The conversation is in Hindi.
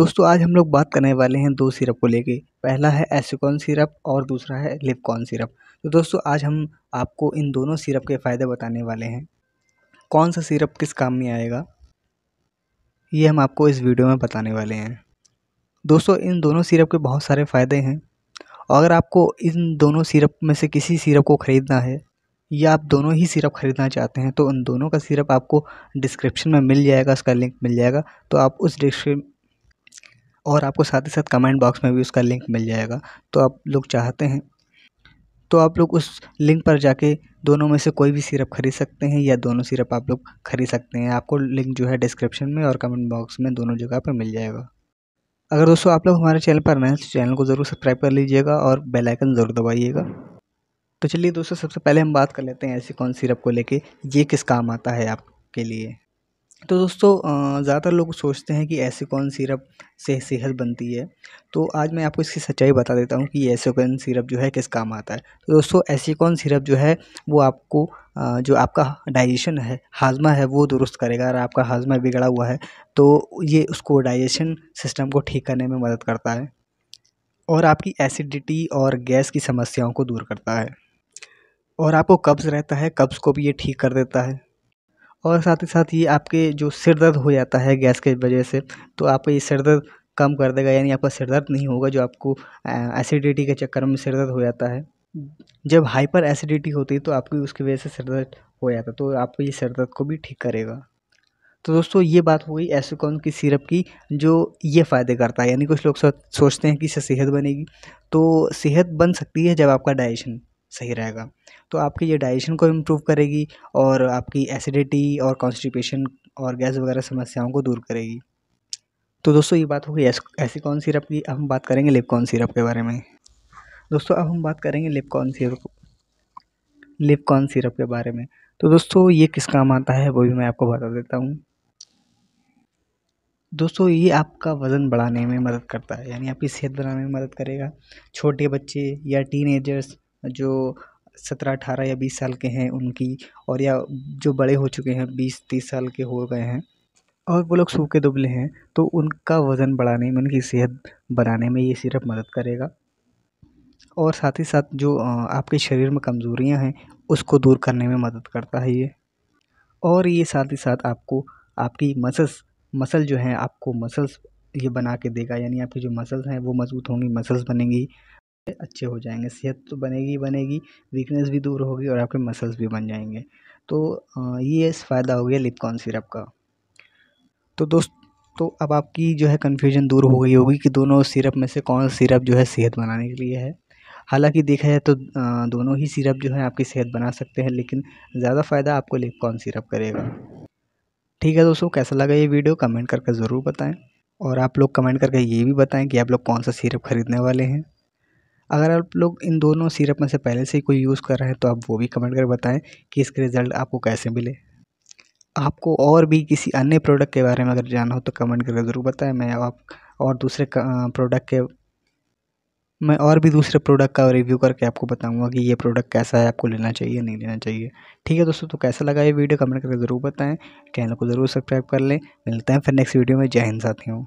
दोस्तों आज हम लोग बात करने वाले हैं दो सिरप को लेके पहला है एसिकॉन सिरप और दूसरा है लिपकॉन सिरप तो दोस्तों आज हम आपको इन दोनों सिरप के फ़ायदे बताने वाले हैं कौन सा सिरप किस काम में आएगा ये हम आपको इस वीडियो में बताने वाले हैं दोस्तों इन दोनों सिरप के बहुत सारे फ़ायदे हैं और अगर आपको इन दोनों सिरप में से किसी सिरप को ख़रीदना है या आप दोनों ही सिरप ख़रीदना चाहते हैं तो उन दोनों का सिरप आपको डिस्क्रिप्शन में मिल जाएगा उसका लिंक मिल जाएगा तो आप उस और आपको साथ ही साथ कमेंट बॉक्स में भी उसका लिंक मिल जाएगा तो आप लोग चाहते हैं तो आप लोग उस लिंक पर जाके दोनों में से कोई भी सिरप खरीद सकते हैं या दोनों सिरप आप लोग खरीद सकते हैं आपको लिंक जो है डिस्क्रिप्शन में और कमेंट बॉक्स में दोनों जगह पर मिल जाएगा अगर दोस्तों आप लोग हमारे चैनल पर नए हैं तो चैनल को ज़रूर सब्सक्राइब कर लीजिएगा और बेल आइकन ज़रूर दबाइएगा तो चलिए दोस्तों सबसे पहले हम बात कर लेते हैं ऐसी कौन सिरप को लेके ये किस काम आता है आपके लिए तो दोस्तों ज़्यादातर लोग सोचते हैं कि ऐसे कौन सिरप से सेहत बनती है तो आज मैं आपको इसकी सच्चाई बता देता हूँ कि एसिकॉन सिरप जो है किस काम आता है तो दोस्तों कौन सिरप जो है वो आपको जो आपका डाइजेशन है हाजमा है वो दुरुस्त करेगा अगर आपका हाजमा बिगड़ा हुआ है तो ये उसको डाइजेशन सिस्टम को ठीक करने में मदद करता है और आपकी एसिडिटी और गैस की समस्याओं को दूर करता है और आपको कब्ज़ रहता है कब्ज़ को भी ये ठीक कर देता है और साथ ही साथ ये आपके जो सिर दर्द हो जाता है गैस के वजह से तो आप ये सिर दर्द कम कर देगा यानी आपका सिर दर्द नहीं होगा जो आपको एसिडिटी के चक्कर में सिर दर्द हो जाता है जब हाइपर एसिडिटी होती है तो आपकी उसकी वजह से सिर दर्द हो जाता है तो आपको ये सिर दर्द को भी ठीक करेगा तो दोस्तों ये बात हो गई एसोकॉन की सिरप की जो ये फ़ायदे करता है यानी कुछ लोग सोचते हैं कि इससे सेहत बनेगी तो सेहत बन सकती है जब आपका डाइजेशन सही रहेगा तो आपकी ये डाइजेशन को इम्प्रूव करेगी और आपकी एसिडिटी और कॉन्स्टिपेशन और गैस वगैरह समस्याओं को दूर करेगी तो दोस्तों ये बात हो गई ऐसी कौन सीरप की अब हम बात करेंगे लिपकॉन सीरप के बारे में दोस्तों अब हम बात करेंगे लिपकॉन सीरप लिपकॉन सीरप के बारे में तो दोस्तों ये किस काम आता है वो भी मैं आपको बता देता हूँ दोस्तों ये आपका वज़न बढ़ाने में मदद करता है यानी आपकी सेहत बनाने में मदद करेगा छोटे बच्चे या टीनेजर्स जो सत्रह अठारह या बीस साल के हैं उनकी और या जो बड़े हो चुके हैं बीस तीस साल के हो गए हैं और वो लोग सूखे दुबले हैं तो उनका वज़न बढ़ाने में उनकी सेहत बनाने में ये सिरप मदद करेगा और साथ ही साथ जो आपके शरीर में कमज़ोरियाँ हैं उसको दूर करने में मदद करता है ये और ये साथ ही साथ आपको आपकी मसल्स मसल जो हैं आपको मसल्स ये बना के देगा यानी आपकी जो मसल्स हैं वो मज़बूत होंगी मसल्स बनेंगी अच्छे हो जाएंगे सेहत तो बनेगी ही बनेगी वीकनेस भी दूर होगी और आपके मसल्स भी बन जाएंगे तो ये फ़ायदा हो गया लिपकॉन सिरप का तो दोस्त तो अब आपकी जो है कन्फ्यूजन दूर हो गई होगी कि दोनों सिरप में से कौन सिरप जो है सेहत बनाने के लिए है हालांकि देखा जाए तो दोनों ही सिरप जो है आपकी सेहत बना सकते हैं लेकिन ज़्यादा फ़ायदा आपको लिपकॉन सिरप करेगा ठीक है दोस्तों कैसा लगा ये वीडियो कमेंट करके ज़रूर बताएँ और आप लोग कमेंट करके ये भी बताएं कि आप लोग कौन सा सिरप ख़रीदने वाले हैं अगर आप लोग इन दोनों सिरप में से पहले से ही कोई यूज़ कर रहे हैं तो आप वो भी कमेंट कर बताएं कि इसके रिज़ल्ट आपको कैसे मिले आपको और भी किसी अन्य प्रोडक्ट के बारे में अगर जानना हो तो कमेंट करके ज़रूर बताएं मैं आप और दूसरे प्रोडक्ट के मैं और भी दूसरे प्रोडक्ट का रिव्यू करके आपको बताऊंगा कि ये प्रोडक्ट कैसा है आपको लेना चाहिए नहीं लेना चाहिए ठीक है दोस्तों तो कैसा लगा ये वीडियो कमेंट करके ज़रूर बताएं चैनल को ज़रूर सब्सक्राइब कर लें मिलते हैं फिर नेक्स्ट वीडियो में जय हिंद साथियों